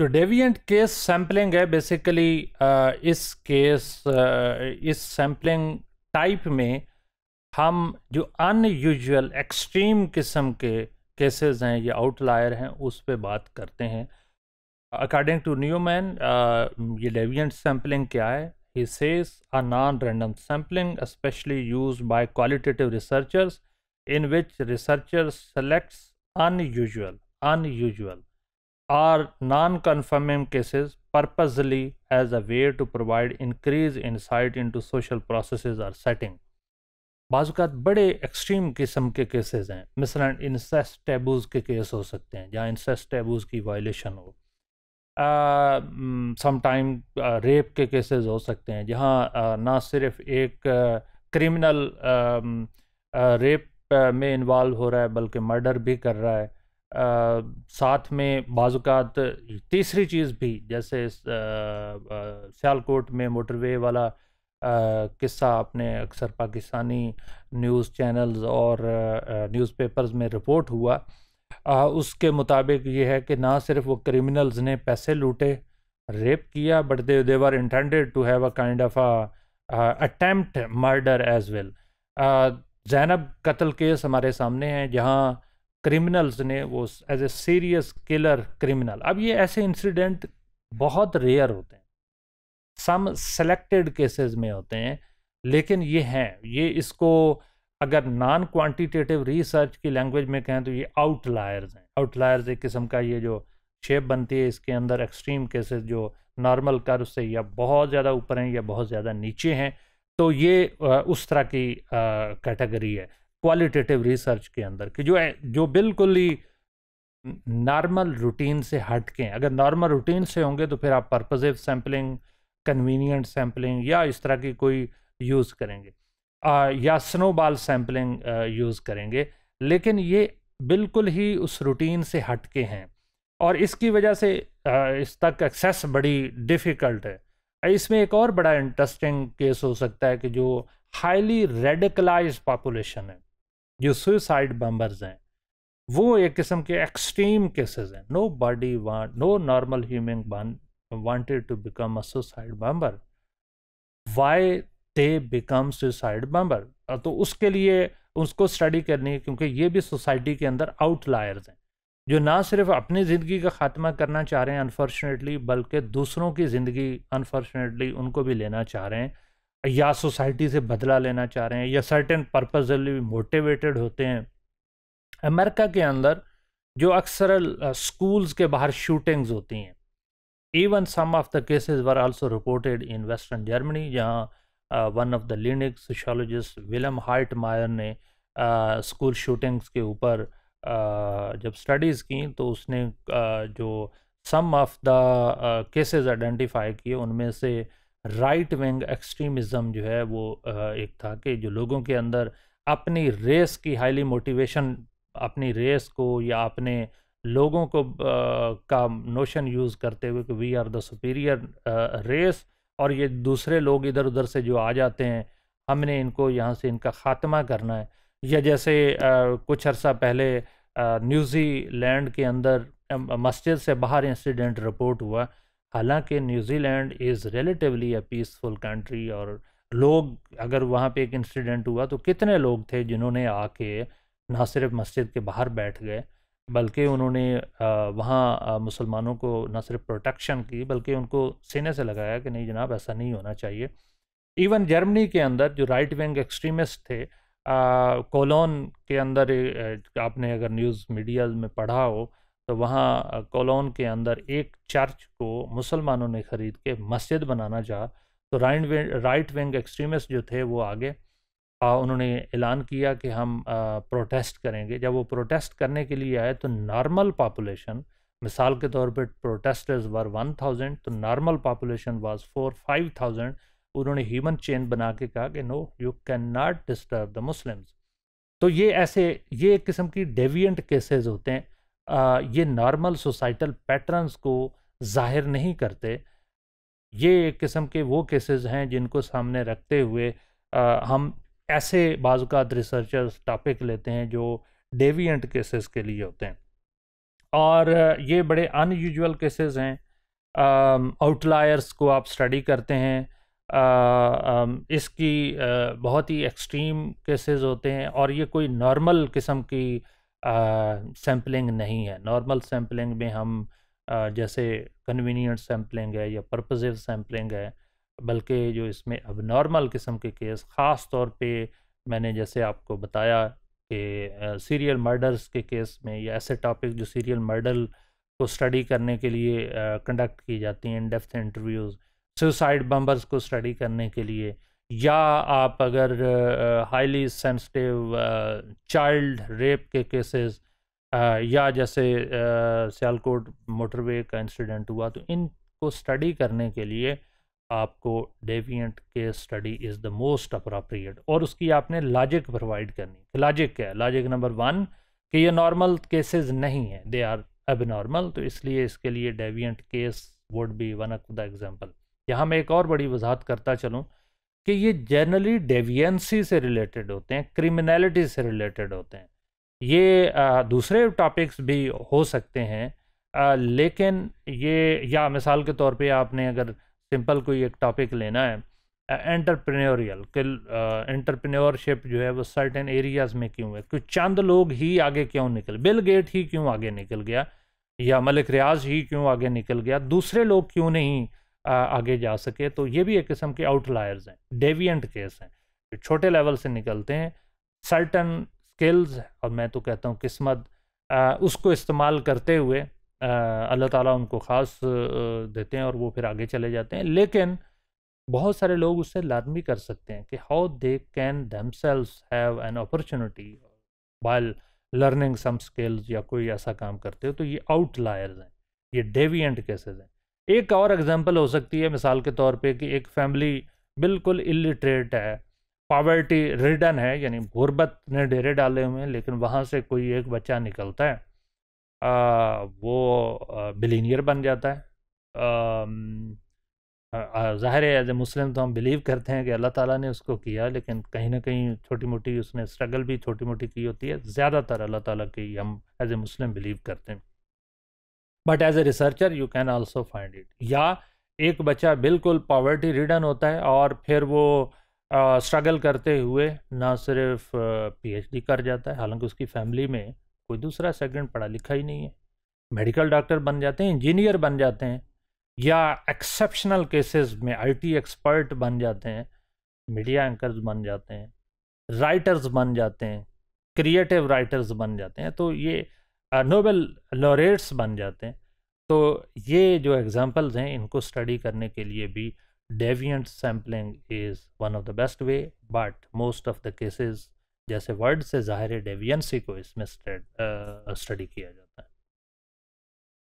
जो तो deviant case sampling है बेसिकली इस केस इस सैम्पलिंग टाइप में हम जो अनयूजुअल एक्सट्रीम किस्म के केसेस हैं या आउटलायर हैं उस पर बात करते हैं अकॉर्डिंग टू न्यूमैन ये डेवियंट सैम्पलिंग क्या है ही सेस a non random sampling specially use by qualitative researchers in which researcher selects unusual unusual or conforming non purposely as a way to provide increase insight into social process or setting बाज़ात बड़े extreme किस्म के cases हैं मिसलन इंसेस taboos के case हो सकते हैं जहाँ इंसेस टैबूज़ की वायलेशन हो समाइम रेप के केसेस हो सकते हैं जहाँ ना सिर्फ एक क्रिमिनल रेप में इन्वॉल्व हो रहा है बल्कि मर्डर भी कर रहा है आ, साथ में बाज़ात तीसरी चीज़ भी जैसे सियालकोट में मोटरवे वाला किस्सा आपने अक्सर पाकिस्तानी न्यूज़ चैनल्स और न्यूज़पेपर्स में रिपोर्ट हुआ आ, उसके मुताबिक ये है कि ना सिर्फ वो क्रिमिनल्स ने पैसे लूटे रेप किया but they they were intended to have a kind of attempt murder as well Zainab कत्ल केस हमारे सामने हैं जहाँ क्रिमिनल्स ने वो as a serious killer criminal अब ये ऐसे इंसिडेंट बहुत रेयर होते हैं सम सेलेक्टेड केसेस में होते हैं लेकिन ये हैं ये इसको अगर नॉन क्वांटिटेटिव रिसर्च की लैंग्वेज में कहें तो ये आउटलायर्स हैं आउटलायर्स एक किस्म का ये जो शेप बनती है इसके अंदर एक्सट्रीम केसेस जो नॉर्मल कर से या बहुत ज़्यादा ऊपर हैं या बहुत ज़्यादा नीचे हैं तो ये उस तरह की कैटेगरी है क्वालिटेटिव रिसर्च के अंदर कि जो जो बिल्कुल ही नॉर्मल रूटीन से हट के अगर नॉर्मल रूटीन से होंगे तो फिर आप पर्पजिव सैम्पलिंग कन्वीनियंट सैम्पलिंग या इस तरह की कोई यूज़ करेंगे आ, या स्नोबॉल सैम्पलिंग यूज़ करेंगे लेकिन ये बिल्कुल ही उस रूटीन से हट के हैं और इसकी वजह से आ, इस तक एक्सेस बड़ी डिफ़िकल्ट है इसमें एक और बड़ा इंटरेस्टिंग केस हो सकता है कि जो हाईली रेडिकलाइज पॉपुलेशन है जो सुसाइड बम्बर्स हैं वो एक किस्म के एक्सट्रीम केसेस हैं nobody want no normal human wanted to become a suicide bomber why they become suicide bomber तो उसके लिए उसको स्टडी करनी है क्योंकि ये भी सोसाइटी के अंदर आउटलायर्स हैं जो ना सिर्फ अपनी ज़िंदगी का ख़ात्मा करना चाह रहे हैं अनफॉर्चुनेटली बल्कि दूसरों की ज़िंदगी अनफॉर्चुनेटली उनको भी लेना चाह रहे हैं या सोसाइटी से बदला लेना चाह रहे हैं या सर्टेन पर्पजली मोटिवेटेड होते हैं अमेरिका के अंदर जो अक्सर स्कूल्स के बाहर शूटिंग्स होती हैं even some of the cases were also reported in western Germany जहाँ वन ऑफ द लीनिक सोशोलॉजिस्ट विलम हार्ट मायर ने स्कूल uh, शूटिंग्स के ऊपर uh, जब स्टडीज़ की तो उसने uh, जो some of the cases identify किए उनमें से राइट विंग एक्सट्रीमिज़म जो है वो एक था कि जो लोगों के अंदर अपनी रेस की हाईली मोटिवेशन अपनी रेस को या अपने लोगों को का नोशन यूज़ करते हुए कि we are the superior race और ये दूसरे लोग इधर उधर से जो आ जाते हैं हमने इनको यहाँ से इनका ख़ात्मा करना है या जैसे कुछ अरसा पहले न्यूज़ीलैंड के अंदर मस्जिद से बाहर इंसिडेंट रिपोर्ट हुआ हालांकि New Zealand is relatively a peaceful country और लोग अगर वहाँ पे एक इंसिडेंट हुआ तो कितने लोग थे जिन्होंने आके ना सिर्फ मस्जिद के बाहर बैठ गए बल्कि उन्होंने वहाँ मुसलमानों को ना सिर्फ प्रोटेक्शन की बल्कि उनको सीने से लगाया कि नहीं जनाब ऐसा नहीं होना चाहिए इवन जर्मनी के अंदर जो राइट विंग एक्सट्रीमिस्ट थे कोलोन के अंदर आपने अगर न्यूज़ मीडिया में पढ़ा हो तो वहाँ कोलोन के अंदर एक चर्च को मुसलमानों ने ख़रीद के मस्जिद बनाना चाह तो right wing right wing extremist जो थे वो आगे आ, उन्होंने ऐलान किया कि हम आ, प्रोटेस्ट करेंगे जब वो प्रोटेस्ट करने के लिए आए तो नॉर्मल पॉपुलेशन मिसाल के तौर पर प्रोटेस्टर्स वर वन थाउजेंड तो normal population was four five thousand उन्होंने ह्यूमन चेन बना के कहा कि no you can not disturb the Muslims तो ये ऐसे ये एक किस्म की डेवियंट केसेस होते हैं ये नॉर्मल सोसाइटल पैटर्न्स को जाहिर नहीं करते ये एक किस्म के वो केसेस हैं जिनको सामने रखते हुए आ, हम ऐसे बाजुकात रिसर्चर्स टॉपिक लेते हैं जो डेविएंट केसेस के लिए होते हैं और ये बड़े अनयूजुअल केसेस हैं आउटलायर्स को आप स्टडी करते हैं आ, आ, इसकी आ, बहुत ही एक्सट्रीम केसेस होते हैं और ये कोई नॉर्मल किस्म की सैम्पलिंग नहीं है नॉर्मल सैम्पलिंग में हम जैसे कन्वीनियंट सैम्पलिंग है या पर्पजिव सैम्पलिंग है बल्कि जो इसमें अब नॉर्मल किस्म के केस ख़ास तौर पे मैंने जैसे आपको बताया कि सीरियल मर्डर्स के केस में या ऐसे टॉपिक जो सीरियल मर्डर को स्टडी करने के लिए कंडक्ट की जाती हैं in depth interviews suicide bombers को स्टडी करने के लिए या आप अगर हाईली सेंसिटिव चाइल्ड रेप के केसेस या जैसे सियालकोट मोटरवे का इंसिडेंट हुआ तो इनको स्टडी करने के लिए आपको डेविएंट के study is the most appropriate और उसकी आपने लॉजिक प्रोवाइड करनी लॉजिक क्या है लॉजिक नंबर वन कि ये नॉर्मल केसेस नहीं है दे आर अब नॉर्मल तो इसलिए इसके लिए deviant case would be one of the example यहाँ मैं एक और बड़ी वजाहत करता चलूँ कि ये जनरली डेवियंसी से रिलेटेड होते हैं क्रिमिनलिटी से रिलेटेड होते हैं ये आ, दूसरे टॉपिक्स भी हो सकते हैं आ, लेकिन ये या मिसाल के तौर पे आपने अगर सिंपल कोई एक टॉपिक लेना है एंटरप्रेन्योरियल कि एंटरप्रेन्योरशिप जो है वो सर्टेन एरियाज़ में क्यों है क्यों चंद लोग ही आगे क्यों निकल बिल गेट ही क्यों आगे निकल गया या मलिक रियाज ही क्यों आगे निकल गया दूसरे लोग क्यों नहीं आगे जा सके तो ये भी एक किस्म के आउटलायर्स हैं डेवियंट केस हैं जो छोटे लेवल से निकलते हैं सर्टन स्किल्स और मैं तो कहता हूँ किस्मत उसको इस्तेमाल करते हुए अल्लाह ताला उनको ख़ास देते हैं और वो फिर आगे चले जाते हैं लेकिन बहुत सारे लोग उससे लादमी कर सकते हैं कि how they can themselves have an opportunity by learning some skills या कोई ऐसा काम करते हो तो ये आउटलायर्स हैं ये डेवियंट केसेस हैं एक और एग्जांपल हो सकती है मिसाल के तौर पे कि एक फैमिली बिल्कुल इलिटरेट है पावर्टी रिडन है यानी गुरबत ने डेरे डाले हुए हैं लेकिन वहाँ से कोई एक बच्चा निकलता है आ, वो बिलीनियर बन जाता है ज़ाहिर है एज ए मुस्लिम तो हम बिलीव करते हैं कि अल्लाह ताला ने उसको किया लेकिन कहीं ना कहीं छोटी मोटी उसने स्ट्रगल भी छोटी मोटी की होती है ज़्यादातर अल्लाह ताला की हम एज ए मुस्लिम बिलीव करते हैं but as a researcher you can also find it या एक बच्चा बिल्कुल पॉवर्टी रिडन होता है और फिर वो स्ट्रगल uh, करते हुए ना सिर्फ पीएचडी uh, कर जाता है हालांकि उसकी फैमिली में कोई दूसरा सेकंड पढ़ा लिखा ही नहीं है मेडिकल डॉक्टर बन जाते हैं इंजीनियर बन जाते हैं या एक्सेप्शनल केसेस में आईटी एक्सपर्ट बन जाते हैं मीडिया एंकर्स बन जाते हैं राइटर्स बन जाते हैं क्रिएटिव राइटर्स बन जाते हैं तो ये नोबेल लॉरेट्स बन जाते हैं तो ये जो एग्ज़ाम्पल्स हैं इनको स्टडी करने के लिए भी deviant sampling is one of the best way but most of the cases जैसे वर्ड से ज़ाहिर डेवियंसी को इसमें स्टडी किया जाए